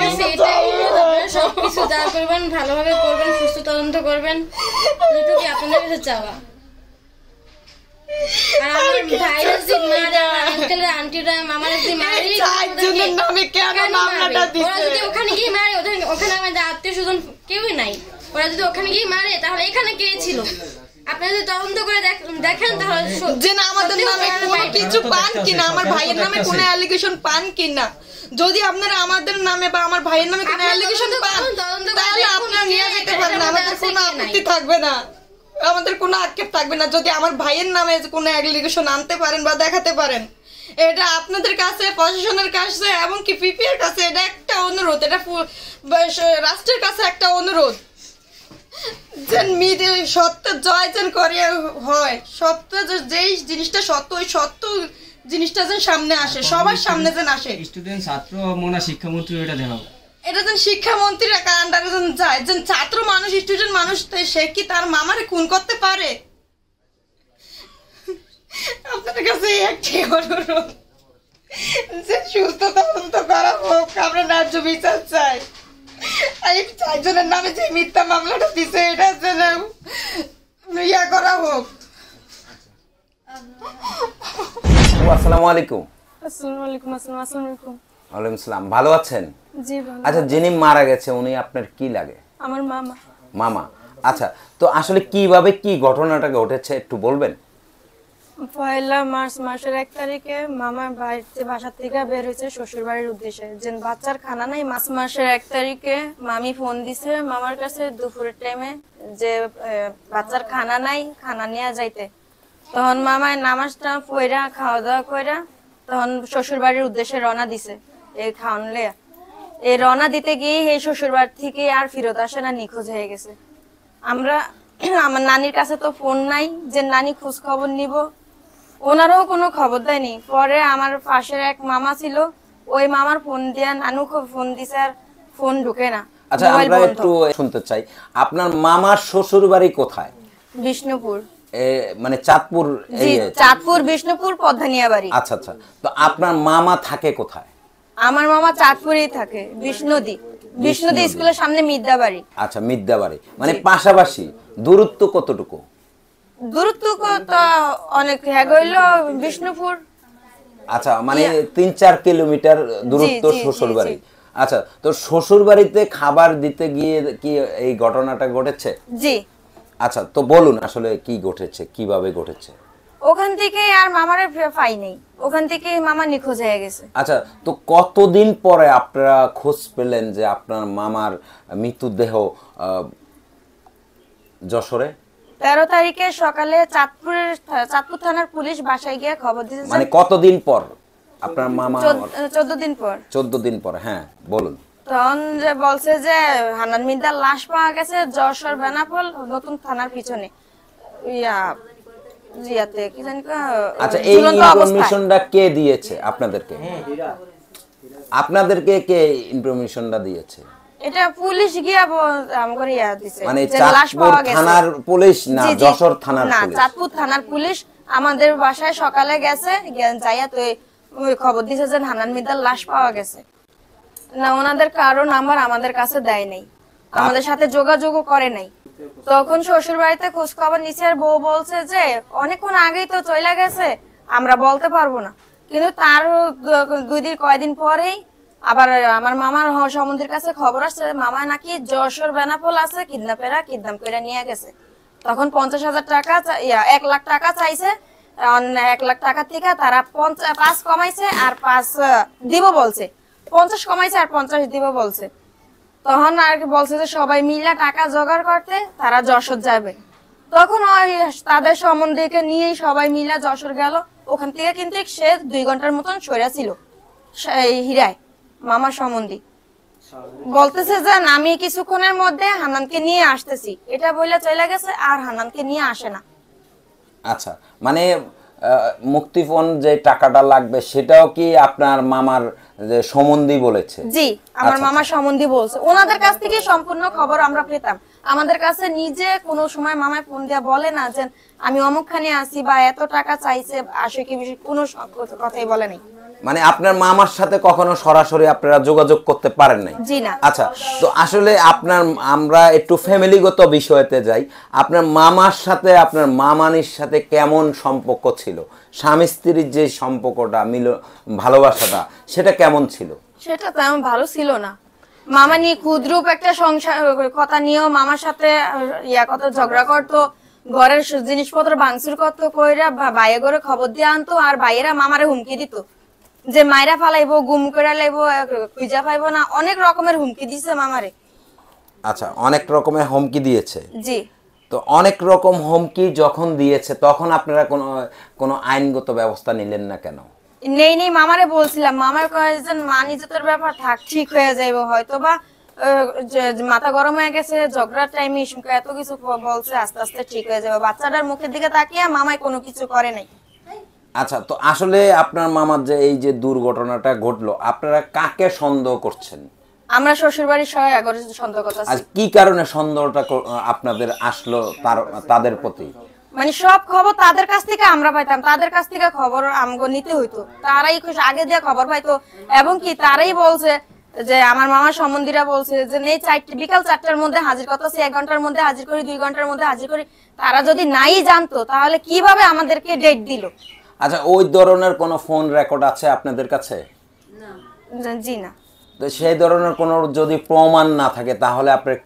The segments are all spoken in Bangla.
মানে সবকিছু যা করবেন ভালোভাবে করবেন সুস্থ তদন্ত করবেন এটুকুই আপনাদের কাছে চাওয়া আত্মীয় স্বজন কেউই নাই ওরা যদি ওখানে গিয়ে মারে তাহলে এখানে কে ছিল আপনারা যদি তদন্ত করে দেখেন তাহলে যে না আমাদের কিছু পান কিনা আমার ভাইয়ের নামে কোনো অ্যালিগেশন পান কিনা যদি আপনারা আমাদের নামে বা আমার ভাইয়ের নামে কোনো অ্যালিগেশন পান তাহলে আপনারা নিয়ে যেতে পারেন আমাদের কোনো আপত্তি থাকবে না আমাদের কোনো আক্ষেপ থাকবে না যদি আমার ভাইয়ের নামে কোনো অ্যালিগেশন আনতে পারেন বা দেখাতে পারেন এটা আপনাদের কাছে প্রশাসনের কাছে এবং কি পিপিএর কাছে এটা একটা অনুরোধ এটা রাষ্ট্রের কাছে একটা অনুরোধ যেন মিডিয়া সত্য জয় যেন করে হয় সত্য যেই জিনিসটা সত্য ওই সত্য জিনিসটা যেন সামনে আসে সবার সামনে যেন আসে স্টুডেন্ট ছাত্র মনে শিক্ষামন্ত্রী এটা দেখাবো এটা যেন শিক্ষামন্ত্রীর একা যেন যায় যেন ছাত্র মানুষ স্টুডেন্ট মানুষ সে কি তার মামারে খুন করতে পারে আপনাদের কাছে একটি অনুরোধ যে সুস্থ তদন্ত করা হোক আমরা ন্যায্য বিচার চাই এই চারজনের নামে যে মিথ্যা মামলাটা দিছে এটা যেন ইয়া করা হোক আচ্ছা। আপু আসসালামু আলাইকুম আসসালামু আলাইকুম আসসালামু আলাইকুম ওয়ালাইকুম আসসালাম ভালো আছেন জি ভালো আচ্ছা যিনি মারা গেছে উনি আপনার কি লাগে আমার মামা মামা আচ্ছা তো আসলে কিভাবে কি ঘটনাটা ঘটেছে একটু বলবেন পয়লা মার্চ মাসের এক তারিখে মামা বাড়িতে বাসা থেকে বের হয়েছে শ্বশুর বাড়ির উদ্দেশ্যে যে বাচ্চার খানা নাই মার্চ মাসের এক তারিখে মামি ফোন দিছে মামার কাছে দুপুরের টাইমে যে বাচ্চার খানা নাই খানা নিয়ে যাইতে তখন মামায় নামাজটা পইরা খাওয়া দাওয়া কইরা তখন শ্বশুর বাড়ির উদ্দেশ্যে রওনা দিছে এই খাওয়ানলে এই রওনা দিতে গিয়ে এই শ্বশুর বাড়ি থেকে আর ফিরত আসে না নিখোঁজ হয়ে গেছে আমরা আমার নানির কাছে তো ফোন নাই যে নানি খোঁজ খবর নিব ওনারও কোনো খবর দেয়নি পরে আমার পাশের এক মামা ছিল ওই মামার ফোন দিয়া নানু ফোন দিছে আর ফোন ঢুকে না আচ্ছা আমরা একটু শুনতে চাই আপনার মামার শ্বশুর বাড়ি কোথায় বিষ্ণুপুর মানে চাঁদপুর চাঁদপুর বিষ্ণুপুর পদ্মানিয়া বাড়ি আচ্ছা আচ্ছা তো আপনার মামা থাকে কোথায় আমার মামা চাঁদপুরেই থাকে বিষ্ণুদি বিষ্ণুদি স্কুলের সামনে মিদ্যা বাড়ি আচ্ছা মিদ্যা বাড়ি মানে পাশাপাশি দূরত্ব কতটুকু দূরত্ব কত অনেক হ্যাগ হইলো বিষ্ণুপুর আচ্ছা মানে তিন চার কিলোমিটার দূরত্ব শ্বশুর বাড়ি আচ্ছা তো শ্বশুর বাড়িতে খাবার দিতে গিয়ে কি এই ঘটনাটা ঘটেছে জি আচ্ছা তো বলুন আসলে কি ঘটেছে কিভাবে ঘটেছে ওখান থেকে আর মামার পাই নেই ওখান থেকে মামা নিখোঁজ হয়ে গেছে আচ্ছা তো কতদিন পরে আপনারা খোঁজ পেলেন যে আপনার মামার মৃতদেহ যশোরে তেরো তারিখে সকালে চাঁদপুরের চাঁদপুর থানার পুলিশ বাসায় গিয়ে খবর দিয়েছে মানে কতদিন পর আপনার মামা চোদ্দ দিন পর চোদ্দ দিন পর হ্যাঁ বলুন তখন যে বলছে যে হানান মিদার লাশ পাওয়া গেছে যশোর বেনাপোল নতুন থানার পিছনে কি জানি আচ্ছা এই ইনফরমেশনটা কে দিয়েছে আপনাদেরকে হ্যাঁ, আপনাদেরকে কে ইনফরমেশনটা দিয়েছে এটা পুলিশ গিয়া মানে পুলিশ না চাঁদপুর থানার পুলিশ আমাদের বাসায় সকালে গেছে যাইয়া তো খবর দিছে যে হানান মিদার লাশ পাওয়া গেছে না ওনাদের কারো নাম্বার আমাদের কাছে দেয় নাই আমাদের সাথে যোগাযোগও করে নাই তখন শ্বশুর বাড়িতে খোঁজ খবর নিচে আর বউ বলছে যে অনেকক্ষণ আগেই তো চলে গেছে আমরা বলতে পারবো না কিন্তু তার দুই দিন কয়দিন পরেই আবার আমার মামার সম্বন্ধের কাছে খবর আসছে মামা নাকি যশোর বেনাপোল আছে কিডন্যাপেরা কিডন্যাপ করে নিয়ে গেছে তখন পঞ্চাশ হাজার টাকা এক লাখ টাকা চাইছে এক লাখ টাকা থেকে তারা পাঁচ কমাইছে আর পাঁচ দিব বলছে পঞ্চাশ কমাইছে আর পঞ্চাশ দিব বলছে তখন আর কি বলছে যে সবাই মিলা টাকা জোগাড় করতে তারা যশোর যাবে তখন ওই তাদের সম্বন্ধে নিয়ে সবাই মিলা যশোর গেল ওখান থেকে কিন্তু সে দুই ঘন্টার মতন সরে ছিল হীরায় মামা সম্বন্ধী বলতেছে যে আমি কিছুক্ষণের মধ্যে হানানকে নিয়ে আসতেছি এটা বললে চলে গেছে আর হানানকে নিয়ে আসে না আচ্ছা মানে মুক্তিপণ যে টাকাটা লাগবে সেটাও কি আপনার মামার সম্বন্ধী বলেছে জি আমার আচ্ছা, মামা আচ্ছা। সম্বন্ধী বলছে ওনাদের কাছ থেকে সম্পূর্ণ খবর আমরা পেতাম আমাদের কাছে নিজে কোনো সময় মামায় ফোন দিয়ে বলে না যে আমি অমুকখানে আসি বা এত টাকা চাইছে আসে কি কোনো কথাই বলে নাই মানে আপনার মামার সাথে কখনো সরাসরি আপনারা যোগাযোগ করতে পারেন নাই আচ্ছা তো আসলে আপনার আমরা একটু ফ্যামিলিগত বিষয়তে যাই আপনার মামার সাথে আপনার মামানির সাথে কেমন সম্পর্ক ছিল স্বামী স্ত্রীর যে সম্পর্কটা মিল ভালোবাসাটা সেটা কেমন ছিল সেটা তেমন ভালো ছিল না মামা নিয়ে ক্ষুদ্রূপ একটা সংসার কথা নিয়েও মামার সাথে ইয়া কথা ঝগড়া করতো ঘরের জিনিসপত্র ভাঙচুর করতো কইরা বাইরে ঘরে খবর দিয়ে আনতো আর বাইরা মামারে হুমকি দিত যে মাইরা ফালাইবো গুম করে লাইব খুঁজা পাইব না অনেক রকমের হুমকি দিছে মামারে আচ্ছা অনেক রকমের হুমকি দিয়েছে জি তো অনেক রকম হুমকি যখন দিয়েছে তখন আপনারা কোনো কোনো আইনগত ব্যবস্থা নিলেন না কেন নেই নেই মামারে বলছিলাম মামার কয়েকজন মানি জেতের ব্যাপার থাক ঠিক হয়ে যাইব হয়তো বা মাথা গরম হয়ে গেছে ঝগড়ার টাইমে এত কিছু বলছে আস্তে আস্তে ঠিক হয়ে যাবে বাচ্চাটার মুখের দিকে তাকিয়ে মামাই কোনো কিছু করে নাই আচ্ছা তো আসলে আপনার মামার যে এই যে দুর্ঘটনাটা ঘটলো আপনারা কাকে সন্দেহ করছেন আমরা শ্বশুর বাড়ির সবাই এগারো জন সন্দেহ করতেছি আর আচ্ছা, কি কারণে সন্দেহটা আপনাদের আসলো তার তাদের প্রতি মানে সব খবর তাদের কাছ থেকে আমরা পাইতাম তাদের কাছ থেকে খবর আমগো নিতে হইতো তারাই খুশ আগে দিয়ে খবর পাইতো এবং কি তারাই বলছে যে আমার মামা সম্বন্ধীরা বলছে যে নেই চারটে বিকাল চারটার মধ্যে হাজির কথা এক ঘন্টার মধ্যে হাজির করি দুই ঘন্টার মধ্যে হাজির করি তারা যদি নাই জানতো তাহলে কিভাবে আমাদেরকে ডেট দিল আচ্ছা ওই ধরনের কোনো ফোন রেকর্ড আছে আপনাদের কাছে তো সেই ধরনের কোনো যদি প্রমাণ না থাকে তাহলে আপনার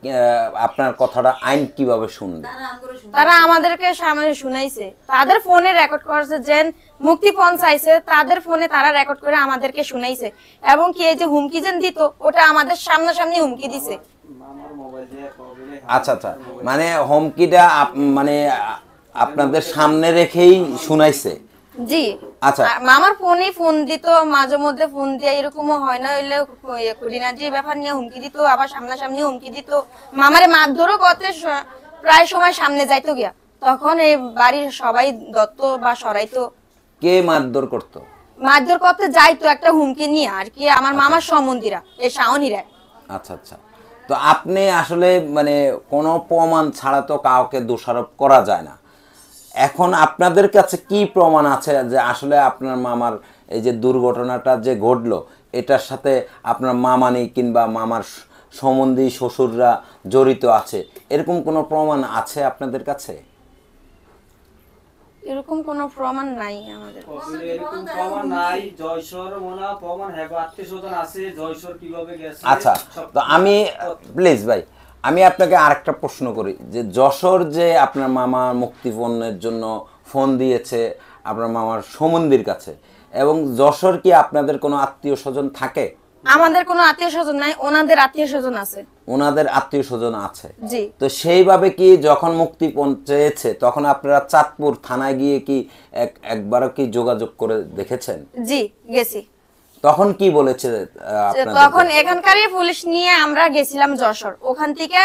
আপনার কথাটা আইন কিভাবে শুনবে তারা আমাদেরকে সামনে শুনাইছে তাদের ফোনে রেকর্ড করেছে যে মুক্তিপণ চাইছে তাদের ফোনে তারা রেকর্ড করে আমাদেরকে শুনাইছে এবং কি এই যে হুমকি যেন দিত ওটা আমাদের সামনাসামনি হুমকি দিছে আচ্ছা আচ্ছা মানে হুমকিটা মানে আপনাদের সামনে রেখেই শুনাইছে জি আচ্ছা মামার ফোন দিত মাঝে মধ্যে ফোন দিয়ে এরকমও হয় না হইলে ইয়ে ব্যাপার নিয়ে হুমকি দিত আবার সামনাসামনি হুমকি দিত মামারে মারধরও করতে প্রায় সময় সামনে যাইতো গিয়া তখন এই বাড়ির সবাই দত্ত বা সরাইতো কে মারধর করত মারধর করতে যাইতো একটা হুমকি নিয়ে আর কি আমার আচ্ছা। মামার সম্বন্ধীরা এই শাওনিরা আচ্ছা আচ্ছা তো আপনি আসলে মানে কোনো প্রমাণ ছাড়া তো কাউকে দোষারোপ করা যায় না এখন আপনাদের কাছে কি প্রমাণ আছে যে আসলে আপনার মামার এই যে দুর্ঘটনাটা যে ঘটলো এটার সাথে আপনার মামানি কিংবা মামার সম্বন্ধী শ্বশুররা জড়িত আছে এরকম কোনো প্রমাণ আছে আপনাদের কাছে এরকম কোনো প্রমাণ নাই আমাদের এরকম প্রমাণ নাই জয়সর মোনা প্রমাণ হ্যাঁ আত্মীয় স্বজন আছে জয়সর কিভাবে গেছে আচ্ছা তো আমি প্লিজ ভাই আমি আপনাকে আরেকটা প্রশ্ন করি যে যশোর যে আপনার মামার মুক্তিপণের জন্য ফোন দিয়েছে আপনার মামার সমন্দির কাছে এবং যশোর কি আপনাদের কোনো আত্মীয় স্বজন থাকে আমাদের কোনো আত্মীয় স্বজন নাই ওনাদের আত্মীয় স্বজন আছে ওনাদের আত্মীয় স্বজন আছে জি তো সেইভাবে কি যখন মুক্তিপণ চেয়েছে তখন আপনারা চাঁদপুর থানায় গিয়ে কি একবারও কি যোগাযোগ করে দেখেছেন জি গেছি তখন কি বলেছে তখন এখানকারই পুলিশ নিয়ে আমরা গেছিলাম যশোর ওখান থেকে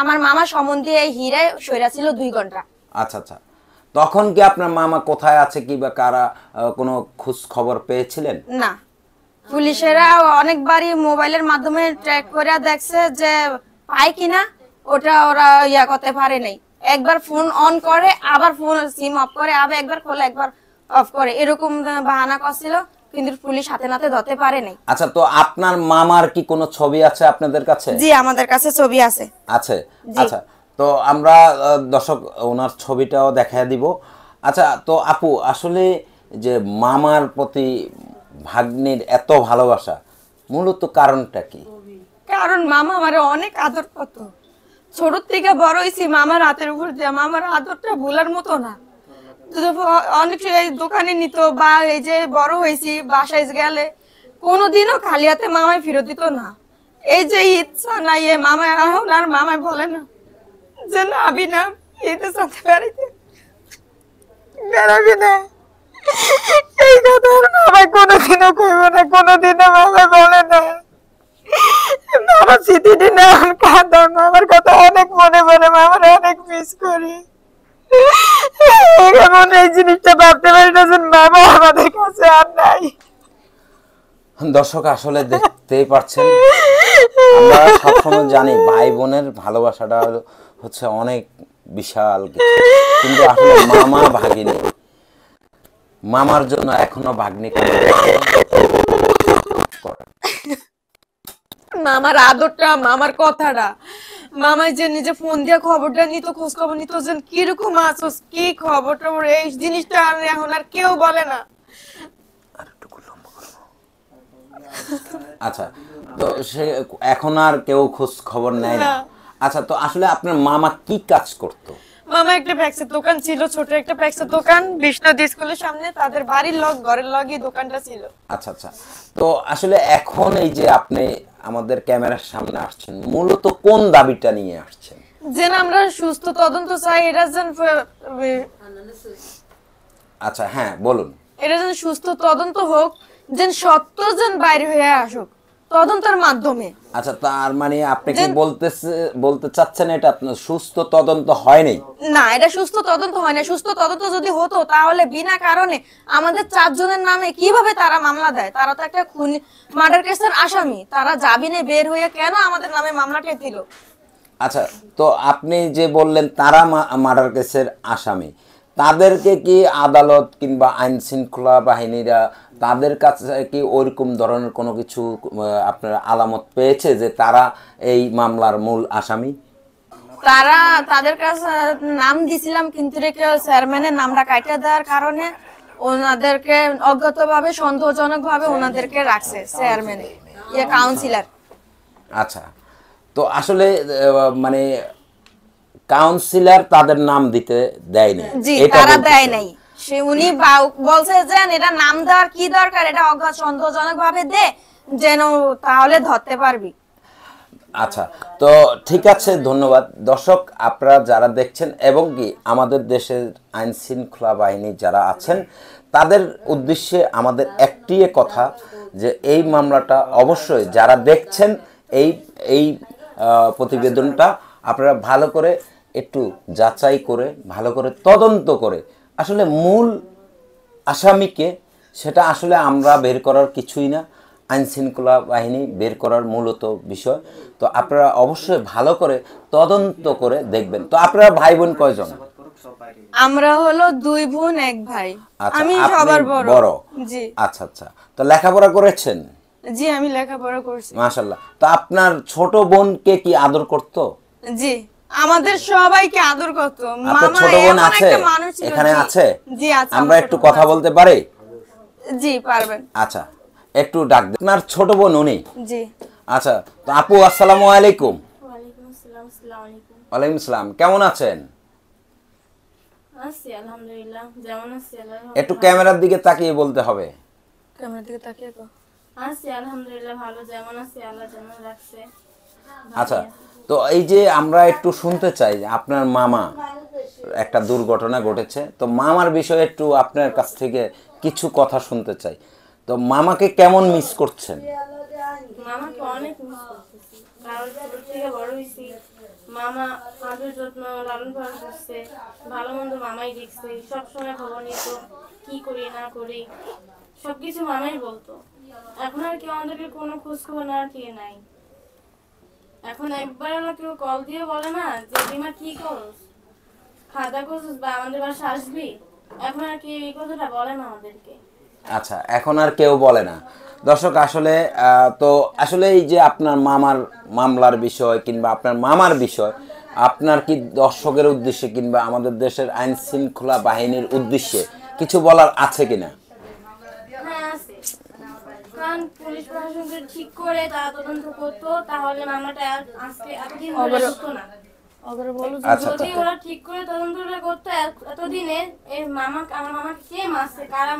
আমার মামা সম্বন্ধে এই হিরে সইরা ছিল দুই ঘন্টা আচ্ছা আচ্ছা তখন কি আপনার মামা কোথায় আছে কি বা কারা কোনো খোঁজ খবর পেয়েছিলেন না পুলিশেরা অনেকবারই মোবাইলের মাধ্যমে ট্র্যাক করে দেখছে যে পায় কিনা ওটা ওরা ইয়া করতে পারে নাই একবার ফোন অন করে আবার ফোন সিম অফ করে আবার একবার খোলে একবার অফ করে এরকম বাহানা করছিল কিন্তু পুলিশ হাতে নাতে ধরতে পারে আচ্ছা তো আপনার মামার কি কোনো ছবি আছে আপনাদের কাছে জি আমাদের কাছে ছবি আছে আছে আচ্ছা তো আমরা দর্শক ওনার ছবিটাও দেখা দিব আচ্ছা তো আপু আসলে যে মামার প্রতি ভাগ্নির এত ভালোবাসা মূলত কারণটা কি কারণ মামা আমার অনেক আদর কত ছোট থেকে বড় হয়েছি মামার হাতের উপর দিয়ে মামার আদরটা ভোলার মতো না অনেক দোকানে নিত বা এই যে বড় হয়েছি বাসায় গেলে কোনোদিনও খালি হাতে মামায় ফেরত দিত না এই যে ইচ্ছা নাই এ মামায় এখন আর মামায় বলে না যে না আমি না এতে সাথে বেড়াইতে বেড়াবি না এই কথা মামায় কোনোদিনও কইব না কোনোদিনও মামায় বলে না মামা স্মৃতিটি না কাঁদা মামার কথা অনেক মনে পড়ে মামার অনেক মিস করি এখন এই জিনিসটা ভাবতে পারতেছেন মামা আমাদের কাছে আর নাই দর্শক আসলে দেখতেই পাচ্ছেন আমরা সবসময় জানি ভাই বোনের ভালোবাসাটা হচ্ছে অনেক বিশাল কিন্তু আসলে মামা ভাগিনী মামার জন্য এখনো ভাগ্নি মামার আদরটা মামার কথাটা মামাই যে নিজে ফোন দিয়ে খবরটা নিত খোঁজ খবর নিত যে কিরকম আছোস কি খবর টবর এই জিনিসটা আর এখন আর কেউ বলে না আচ্ছা তো সে এখন আর কেউ খোঁজ খবর নেয় না আচ্ছা তো আসলে আপনার মামা কি কাজ করতো মামা একটা প্যাক্সের দোকান ছিল ছোট একটা প্যাক্সের দোকান বিষ্ণুদি স্কুলের সামনে তাদের বাড়ির লগ ঘরের লগই দোকানটা ছিল আচ্ছা আচ্ছা তো আসলে এখন এই যে আপনি আমাদের ক্যামেরার সামনে আসছেন মূলত কোন দাবিটা নিয়ে আসছেন যেন আমরা সুস্থ তদন্ত চাই এটা যেন আচ্ছা হ্যাঁ বলুন এটা যেন সুস্থ তদন্ত হোক যেন সত্য যেন বাইরে হয়ে আসুক তদন্তের মাধ্যমে আচ্ছা তার মানে আপনি কি বলতেছে বলতে চাচ্ছেন এটা আপনার সুস্থ তদন্ত হয়নি না এটা সুস্থ তদন্ত হয় না সুস্থ তদন্ত যদি হতো তাহলে বিনা কারণে আমাদের চারজনের নামে কিভাবে তারা মামলা দেয় তারা তো একটা খুন মার্ডার কেসের আসামি তারা জামিনে বের হয়ে কেন আমাদের নামে মামলাটা দিল আচ্ছা তো আপনি যে বললেন তারা মার্ডার কেসের আসামি তাদেরকে কি আদালত কিংবা আইন শৃঙ্খলা বাহিনীরা তাদের কাছে কি ওইরকম ধরনের কোনো কিছু আপনার আলামত পেয়েছে যে তারা এই মামলার মূল আসামি তারা তাদের কাছে নাম দিছিলাম কিন্তু কেউ চেয়ারম্যানের নামটা কাটিয়ে দেওয়ার কারণে ওনাদেরকে অজ্ঞাতভাবে ভাবে ওনাদেরকে রাখছে চেয়ারম্যান ইয়ে কাউন্সিলর আচ্ছা তো আসলে মানে কাউন্সিলর তাদের নাম দিতে দেয় জি তারা দেয় নাই সে উনি বলছে যে এটা নাম দেওয়ার কি দরকার এটা অজ্ঞাত সন্দেহজনক ভাবে দে যেন তাহলে ধরতে পারবি আচ্ছা তো ঠিক আছে ধন্যবাদ দর্শক আপনারা যারা দেখছেন এবং কি আমাদের দেশের আইন শৃঙ্খলা বাহিনী যারা আছেন তাদের উদ্দেশ্যে আমাদের একটি কথা যে এই মামলাটা অবশ্যই যারা দেখছেন এই এই প্রতিবেদনটা আপনারা ভালো করে একটু যাচাই করে ভালো করে তদন্ত করে আসলে মূল আসামিকে সেটা আসলে আমরা বের করার কিছুই না আইন শৃঙ্খলা বাহিনী বের করার মূলত বিষয় তো আপনারা অবশ্যই ভালো করে তদন্ত করে দেখবেন তো আপনারা ভাই বোন কয়জন আমরা হলো দুই বোন এক ভাই আচ্ছা, আমি সবার বড় জি আচ্ছা আচ্ছা তো লেখাপড়া করেছেন জি আমি লেখাপড়া করছি মাশাআল্লাহ তো আপনার ছোট বোনকে কি আদর করতো জি আমাদের সবাইকে আদর করত মামা এমন একটা মানুষ ছিল এখানে আছে জি আছে আমরা একটু কথা বলতে পারি জি পারবেন আচ্ছা একটু ডাক দেন আপনার ছোট বোন উনি জি আচ্ছা তো আপু আসসালামু আলাইকুম ওয়ালাইকুম আসসালাম কেমন আছেন আছি আলহামদুলিল্লাহ যেমন আছি একটু ক্যামেরার দিকে তাকিয়ে বলতে হবে ক্যামেরার দিকে তাকিয়ে আছি আলহামদুলিল্লাহ ভালো যেমন আছি আল্লাহ যেমন রাখছে আচ্ছা তো এই যে আমরা একটু শুনতে চাই আপনার মামা একটা দুর্ঘটনা ঘটেছে তো মামার বিষয়ে একটু আপনার কাছ থেকে কিছু কথা শুনতে চাই তো মামাকে কেমন মিস করছেন মামা যত্ন লালন পালন করছে ভালো মন্দ মামাই দেখছে সবসময় খবর নিত কি করি না করি সবকিছু মামাই বলতো এখন আর কেউ আমাদেরকে কোনো খোঁজখবর না কে নাই এখন একবার আমার কেউ কল দিয়ে বলে না যে বিমা কি করস খাতা করছিস বা আমাদের বাসা আসবি এখন আর কেউ এই কথাটা বলে না আমাদেরকে আচ্ছা এখন আর কেউ বলে না দর্শক আসলে তো আসলে এই যে আপনার মামার মামলার বিষয় কিংবা আপনার মামার বিষয় আপনার কি দর্শকের উদ্দেশ্যে কিংবা আমাদের দেশের আইন শৃঙ্খলা বাহিনীর উদ্দেশ্যে কিছু বলার আছে কিনা কারণ পুলিশ ঠিক করে তা তদন্ত করতো তাহলে মামাটা আজকে এতদিন আচ্ছা, ওরা ঠিক করে তদন্তটা করতো মামা আমার মামাকে কে কারা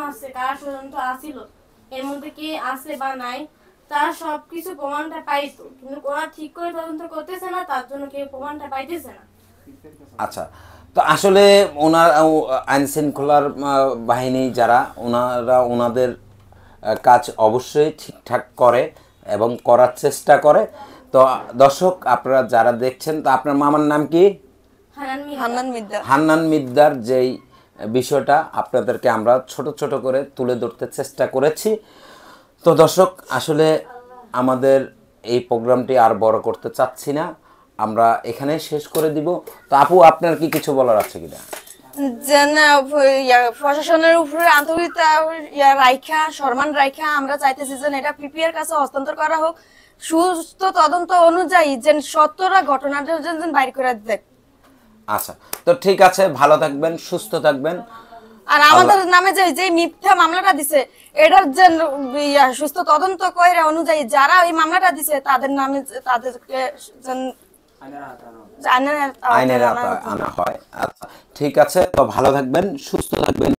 এর মধ্যে কে বা নাই সবকিছু প্রমাণটা পাইতো কিন্তু ওরা ঠিক করে তদন্ত করতেছে না তার জন্য প্রমাণটা পাইতেছে না আচ্ছা তো আসলে ওনার আইন শৃঙ্খলার বাহিনী যারা ওনারা ওনাদের কাজ অবশ্যই ঠিকঠাক করে এবং করার চেষ্টা করে তো দর্শক আপনারা যারা দেখছেন তো আপনার মামার নাম কি হান্নান মিদ্দার যেই বিষয়টা আপনাদেরকে আমরা ছোট ছোট করে তুলে ধরতে চেষ্টা করেছি তো দর্শক আসলে আমাদের এই প্রোগ্রামটি আর বড় করতে চাচ্ছি না আমরা এখানে শেষ করে দিব তো আপু আপনার কি কিছু বলার আছে কিনা প্রশাসনের উপরে আন্তরিকতা রাইখা সম্মান রাইখা আমরা চাইতেছি যেন এটা পিপিআর কাছে হস্তান্তর করা হোক সুস্থ তদন্ত অনুযায়ী যেন সত্যরা ঘটনাটা যেন বাইর করে দেয় আচ্ছা তো ঠিক আছে ভালো থাকবেন সুস্থ থাকবেন আর আমাদের নামে যে যে মিথ্যা মামলাটা দিছে এটার যেন সুস্থ তদন্ত কইরা অনুযায়ী যারা ওই মামলাটা দিছে তাদের নামে তাদেরকে যেন আয়নের আনা হয় আচ্ছা ঠিক আছে তো ভালো থাকবেন সুস্থ থাকবেন